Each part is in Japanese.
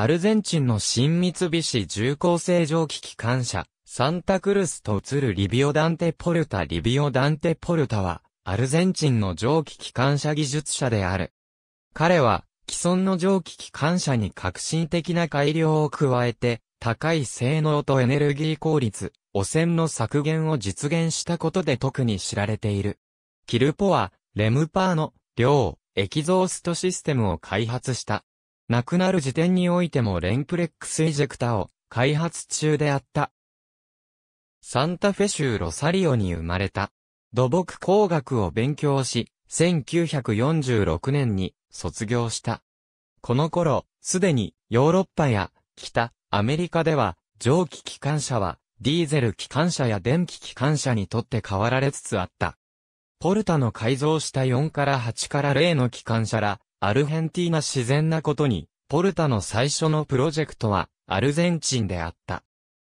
アルゼンチンの新三菱重工製蒸気機関車、サンタクルスと映るリビオダンテポルタリビオダンテポルタは、アルゼンチンの蒸気機関車技術者である。彼は、既存の蒸気機関車に革新的な改良を加えて、高い性能とエネルギー効率、汚染の削減を実現したことで特に知られている。キルポは、レムパーの、量、エキゾーストシステムを開発した。亡くなる時点においてもレンプレックスエジェクタを開発中であった。サンタフェ州ロサリオに生まれた。土木工学を勉強し、1946年に卒業した。この頃、すでにヨーロッパや北アメリカでは蒸気機関車はディーゼル機関車や電気機関車にとって変わられつつあった。ポルタの改造した4から8から0の機関車ら、アルヘンティーナ自然なことに、ポルタの最初のプロジェクトは、アルゼンチンであった。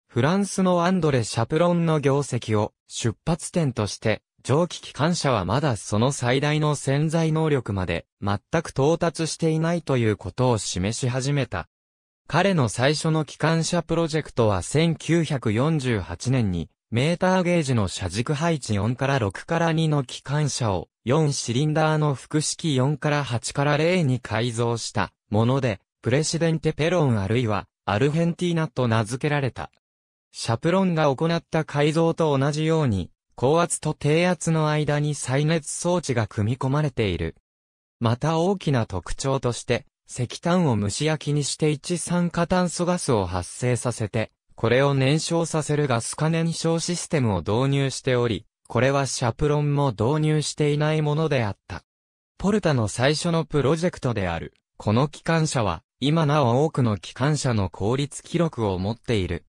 フランスのアンドレ・シャプロンの業績を出発点として、蒸気機関車はまだその最大の潜在能力まで全く到達していないということを示し始めた。彼の最初の機関車プロジェクトは1948年にメーターゲージの車軸配置4から6から2の機関車を4シリンダーの複式4から8から0に改造したもので、プレシデンテペロンあるいはアルヘンティーナと名付けられた。シャプロンが行った改造と同じように、高圧と低圧の間に再熱装置が組み込まれている。また大きな特徴として、石炭を蒸し焼きにして一酸化炭素ガスを発生させて、これを燃焼させるガス化燃焼システムを導入しており、これはシャプロンも導入していないものであった。ポルタの最初のプロジェクトである、この機関車は、今なお多くの機関車の効率記録を持っている。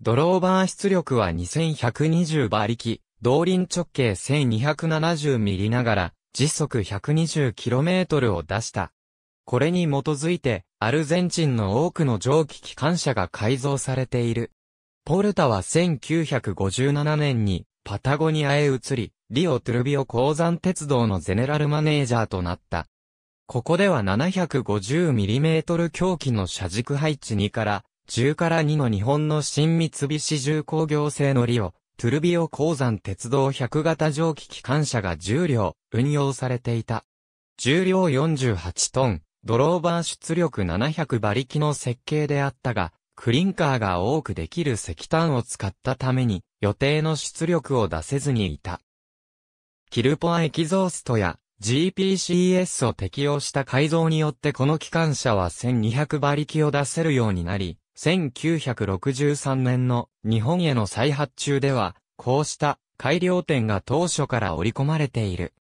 ドローバー出力は2120馬力、動輪直径1 2 7 0ミリながら、時速 120km を出した。これに基づいて、アルゼンチンの多くの蒸気機関車が改造されている。ポルタは1957年にパタゴニアへ移り、リオ・トゥルビオ鉱山鉄道のゼネラルマネージャーとなった。ここでは 750mm 狂気の車軸配置2から10から2の日本の新三菱重工業製のリオ、トゥルビオ鉱山鉄道100型蒸気機関車が10両運用されていた。重量48トン、ドローバー出力700馬力の設計であったが、クリンカーが多くできる石炭を使ったために、予定の出力を出せずにいた。キルポアエキゾーストや GPCS を適用した改造によってこの機関車は1200馬力を出せるようになり、1963年の日本への再発注では、こうした改良点が当初から織り込まれている。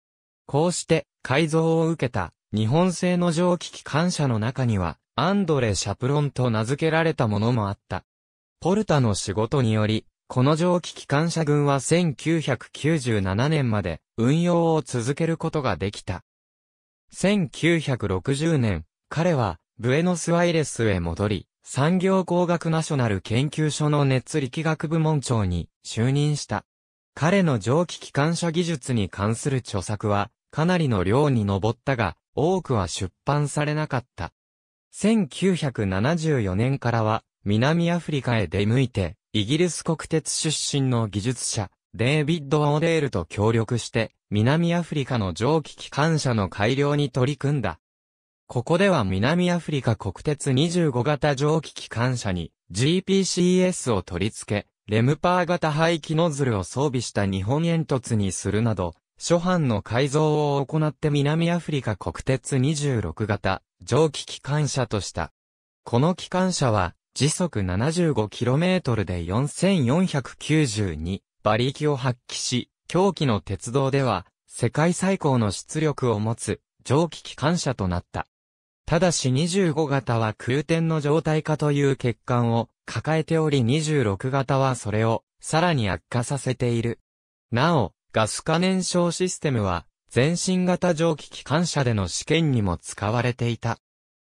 こうして改造を受けた日本製の蒸気機関車の中には、アンドレ・シャプロンと名付けられたものもあった。ポルタの仕事により、この蒸気機関車群は1997年まで運用を続けることができた。1960年、彼はブエノスアイレスへ戻り、産業工学ナショナル研究所の熱力学部門長に就任した。彼の蒸気機関車技術に関する著作は、かなりの量に上ったが、多くは出版されなかった。1974年からは、南アフリカへ出向いて、イギリス国鉄出身の技術者、デイビッド・オーデールと協力して、南アフリカの蒸気機関車の改良に取り組んだ。ここでは南アフリカ国鉄25型蒸気機関車に GPCS を取り付け、レムパー型排気ノズルを装備した日本煙突にするなど、初版の改造を行って南アフリカ国鉄26型、蒸気機関車とした。この機関車は、時速 75km で 4492, 馬力を発揮し、狂気の鉄道では、世界最高の出力を持つ、蒸気機関車となった。ただし25型は空転の状態化という欠陥を抱えており26型はそれをさらに悪化させている。なお、ガス可燃焼システムは、全身型蒸気機関車での試験にも使われていた。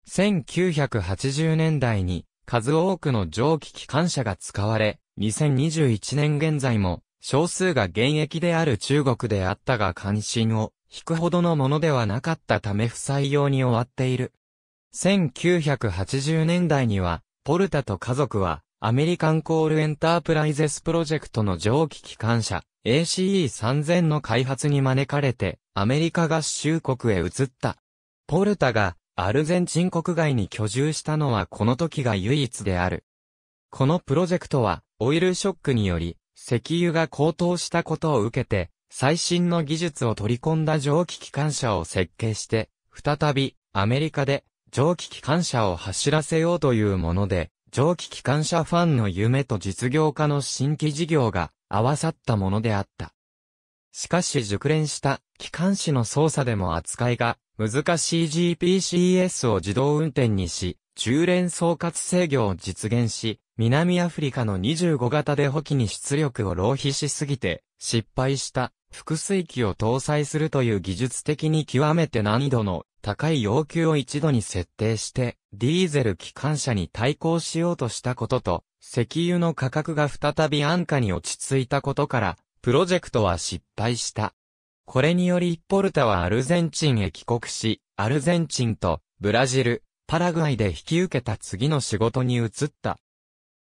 1980年代に、数多くの蒸気機関車が使われ、2021年現在も、少数が現役である中国であったが関心を引くほどのものではなかったため不採用に終わっている。1980年代には、ポルタと家族は、アメリカンコールエンタープライゼスプロジェクトの蒸気機関車 ACE3000 の開発に招かれてアメリカ合衆国へ移った。ポルタがアルゼンチン国外に居住したのはこの時が唯一である。このプロジェクトはオイルショックにより石油が高騰したことを受けて最新の技術を取り込んだ蒸気機関車を設計して再びアメリカで蒸気機関車を走らせようというもので、蒸気機関車ファンの夢と実業家の新規事業が合わさったものであった。しかし熟練した機関士の操作でも扱いが難しい GPCS を自動運転にし、中連総括制御を実現し、南アフリカの25型で補機に出力を浪費しすぎて失敗した複水機を搭載するという技術的に極めて難易度の高い要求を一度に設定して、ディーゼル機関車に対抗しようとしたことと、石油の価格が再び安価に落ち着いたことから、プロジェクトは失敗した。これによりポルタはアルゼンチンへ帰国し、アルゼンチンとブラジル、パラグアイで引き受けた次の仕事に移った。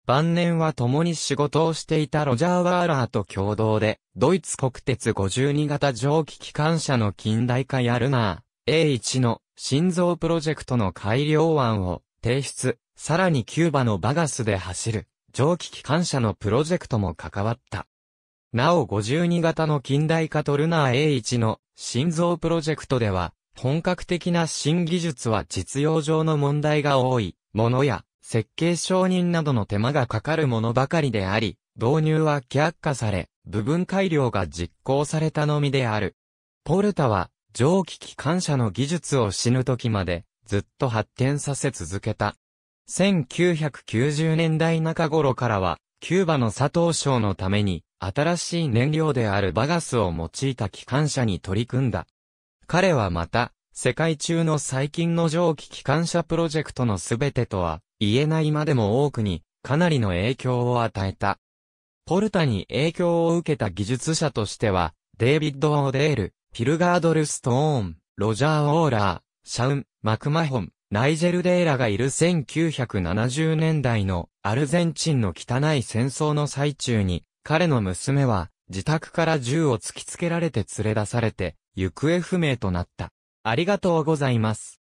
晩年は共に仕事をしていたロジャー・ワーラーと共同で、ドイツ国鉄52型蒸気機関車の近代化やルナー、A1 の心臓プロジェクトの改良案を提出、さらにキューバのバガスで走る蒸気機関車のプロジェクトも関わった。なお52型の近代化トルナー A1 の心臓プロジェクトでは、本格的な新技術は実用上の問題が多いものや、設計承認などの手間がかかるものばかりであり、導入は却下され、部分改良が実行されたのみである。ポルタは、蒸気機関車の技術を死ぬ時までずっと発展させ続けた。1990年代中頃からは、キューバの佐藤省のために、新しい燃料であるバガスを用いた機関車に取り組んだ。彼はまた、世界中の最近の蒸気機関車プロジェクトのすべてとは言えないまでも多くにかなりの影響を与えた。ポルタに影響を受けた技術者としては、デイビッド・オデール、ピルガードル・ストーン、ロジャー・オーラー、シャウン、マクマホン、ナイジェル・デイラがいる1970年代のアルゼンチンの汚い戦争の最中に、彼の娘は自宅から銃を突きつけられて連れ出されて行方不明となった。ありがとうございます。